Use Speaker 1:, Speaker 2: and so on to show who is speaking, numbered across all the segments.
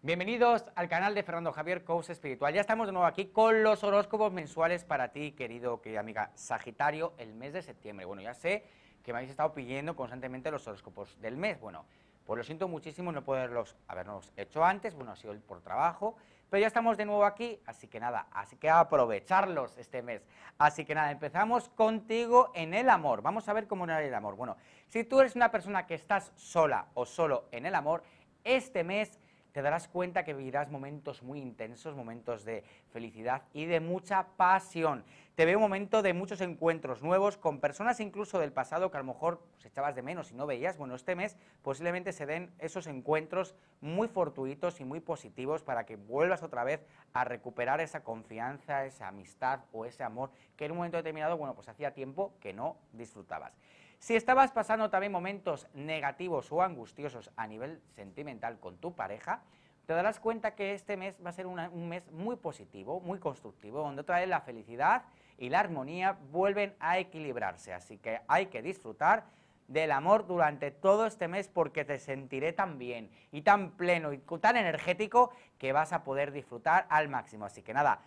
Speaker 1: Bienvenidos al canal de Fernando Javier Coach Espiritual. Ya estamos de nuevo aquí con los horóscopos mensuales para ti, querido, querida amiga Sagitario, el mes de septiembre. Bueno, ya sé que me habéis estado pidiendo constantemente los horóscopos del mes. Bueno, pues lo siento muchísimo no poderlos habernos hecho antes, bueno, ha sido por trabajo, pero ya estamos de nuevo aquí, así que nada, así que aprovecharlos este mes. Así que nada, empezamos contigo en el amor. Vamos a ver cómo era el amor. Bueno, si tú eres una persona que estás sola o solo en el amor, este mes te darás cuenta que vivirás momentos muy intensos, momentos de felicidad y de mucha pasión. Te veo un momento de muchos encuentros nuevos con personas incluso del pasado que a lo mejor pues, echabas de menos y no veías. Bueno, este mes posiblemente se den esos encuentros muy fortuitos y muy positivos para que vuelvas otra vez a recuperar esa confianza, esa amistad o ese amor que en un momento determinado, bueno, pues hacía tiempo que no disfrutabas. Si estabas pasando también momentos negativos o angustiosos a nivel sentimental con tu pareja, te darás cuenta que este mes va a ser un mes muy positivo, muy constructivo, donde otra vez la felicidad y la armonía vuelven a equilibrarse. Así que hay que disfrutar del amor durante todo este mes porque te sentiré tan bien y tan pleno y tan energético que vas a poder disfrutar al máximo. Así que nada,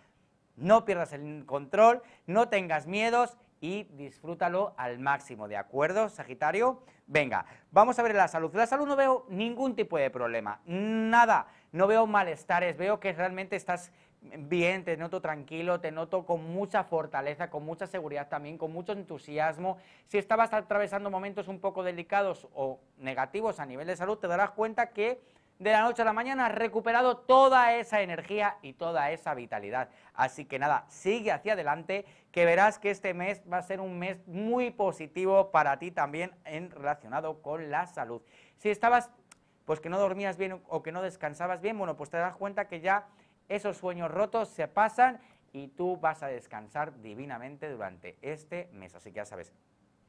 Speaker 1: no pierdas el control, no tengas miedos y disfrútalo al máximo, ¿de acuerdo, Sagitario? Venga, vamos a ver la salud. La salud no veo ningún tipo de problema, nada, no veo malestares, veo que realmente estás bien, te noto tranquilo, te noto con mucha fortaleza, con mucha seguridad también, con mucho entusiasmo. Si estabas atravesando momentos un poco delicados o negativos a nivel de salud, te darás cuenta que de la noche a la mañana has recuperado toda esa energía y toda esa vitalidad. Así que nada, sigue hacia adelante, que verás que este mes va a ser un mes muy positivo para ti también en relacionado con la salud. Si estabas, pues que no dormías bien o que no descansabas bien, bueno, pues te das cuenta que ya esos sueños rotos se pasan y tú vas a descansar divinamente durante este mes. Así que ya sabes,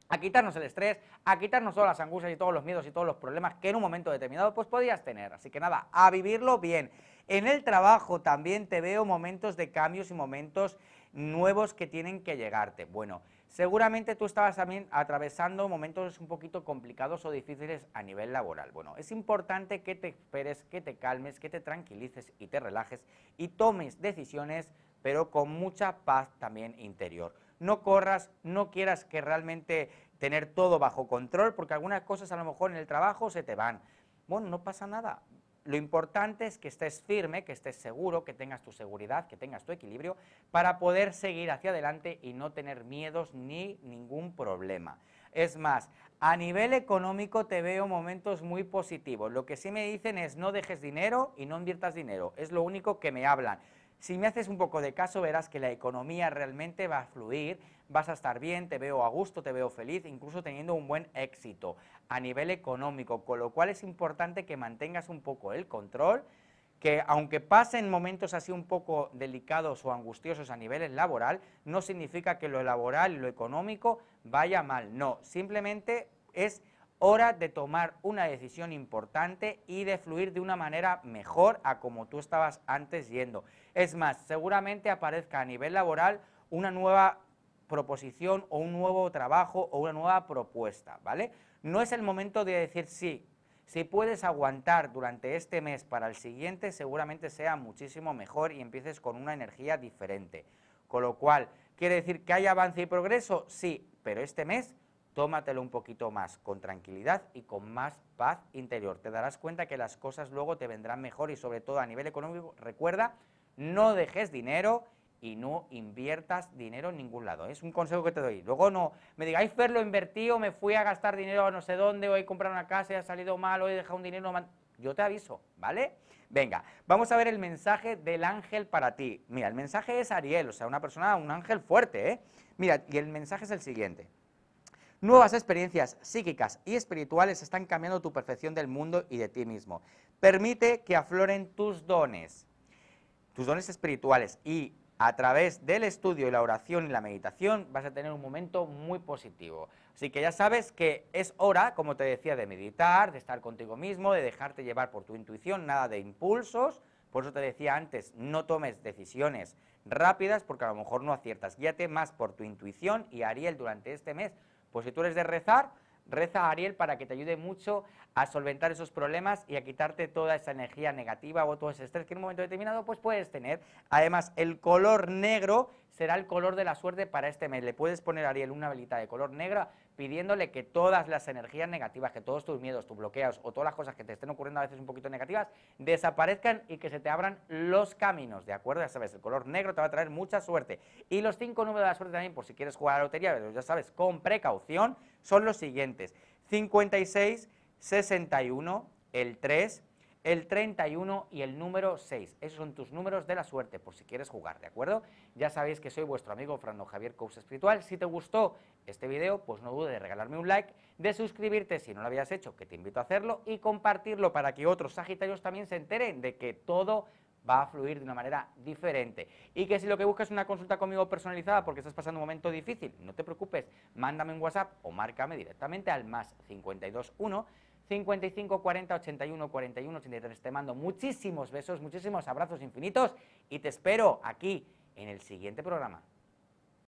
Speaker 1: a quitarnos el estrés, a quitarnos todas las angustias y todos los miedos y todos los problemas que en un momento determinado pues podías tener. Así que nada, a vivirlo bien. En el trabajo también te veo momentos de cambios y momentos nuevos que tienen que llegarte. Bueno, seguramente tú estabas también atravesando momentos un poquito complicados o difíciles a nivel laboral. Bueno, es importante que te esperes, que te calmes, que te tranquilices y te relajes y tomes decisiones, pero con mucha paz también interior no corras, no quieras que realmente tener todo bajo control, porque algunas cosas a lo mejor en el trabajo se te van. Bueno, no pasa nada. Lo importante es que estés firme, que estés seguro, que tengas tu seguridad, que tengas tu equilibrio para poder seguir hacia adelante y no tener miedos ni ningún problema. Es más, a nivel económico te veo momentos muy positivos. Lo que sí me dicen es no dejes dinero y no inviertas dinero. Es lo único que me hablan. Si me haces un poco de caso, verás que la economía realmente va a fluir, vas a estar bien, te veo a gusto, te veo feliz, incluso teniendo un buen éxito a nivel económico, con lo cual es importante que mantengas un poco el control, que aunque pasen momentos así un poco delicados o angustiosos a nivel laboral, no significa que lo laboral y lo económico vaya mal, no, simplemente es hora de tomar una decisión importante y de fluir de una manera mejor a como tú estabas antes yendo. Es más, seguramente aparezca a nivel laboral una nueva proposición o un nuevo trabajo o una nueva propuesta, ¿vale? No es el momento de decir sí. Si puedes aguantar durante este mes para el siguiente, seguramente sea muchísimo mejor y empieces con una energía diferente. Con lo cual, ¿quiere decir que hay avance y progreso? Sí, pero este mes tómatelo un poquito más con tranquilidad y con más paz interior. Te darás cuenta que las cosas luego te vendrán mejor y sobre todo a nivel económico, recuerda, no dejes dinero y no inviertas dinero en ningún lado. Es un consejo que te doy. Luego no me digáis, Fer, lo invertí o me fui a gastar dinero a no sé dónde, o he comprado una casa y ha salido mal, hoy he dejado un dinero... Yo te aviso, ¿vale? Venga, vamos a ver el mensaje del ángel para ti. Mira, el mensaje es Ariel, o sea, una persona, un ángel fuerte, ¿eh? Mira, y el mensaje es el siguiente. Nuevas experiencias psíquicas y espirituales están cambiando tu perfección del mundo y de ti mismo. Permite que afloren tus dones, tus dones espirituales y a través del estudio y la oración y la meditación vas a tener un momento muy positivo. Así que ya sabes que es hora, como te decía, de meditar, de estar contigo mismo, de dejarte llevar por tu intuición, nada de impulsos. Por eso te decía antes, no tomes decisiones rápidas porque a lo mejor no aciertas. Guíate más por tu intuición y Ariel durante este mes pues si tú eres de rezar, reza a Ariel para que te ayude mucho a solventar esos problemas y a quitarte toda esa energía negativa o todo ese estrés que en un momento determinado pues puedes tener. Además, el color negro será el color de la suerte para este mes. Le puedes poner a Ariel una velita de color negra pidiéndole que todas las energías negativas, que todos tus miedos, tus bloqueos o todas las cosas que te estén ocurriendo a veces un poquito negativas, desaparezcan y que se te abran los caminos, ¿de acuerdo? Ya sabes, el color negro te va a traer mucha suerte. Y los cinco números de la suerte también, por si quieres jugar a la lotería, pero ya sabes, con precaución, son los siguientes. 56, 61, el 3, el 31 y el número 6. Esos son tus números de la suerte, por si quieres jugar, ¿de acuerdo? Ya sabéis que soy vuestro amigo franco Javier Coach Espiritual. Si te gustó este video, pues no dudes de regalarme un like, de suscribirte si no lo habías hecho, que te invito a hacerlo, y compartirlo para que otros sagitarios también se enteren de que todo va a fluir de una manera diferente. Y que si lo que buscas es una consulta conmigo personalizada porque estás pasando un momento difícil, no te preocupes, mándame un WhatsApp o márcame directamente al más 521 55 40 81 41 83. Te mando muchísimos besos, muchísimos abrazos infinitos y te espero aquí en el siguiente programa.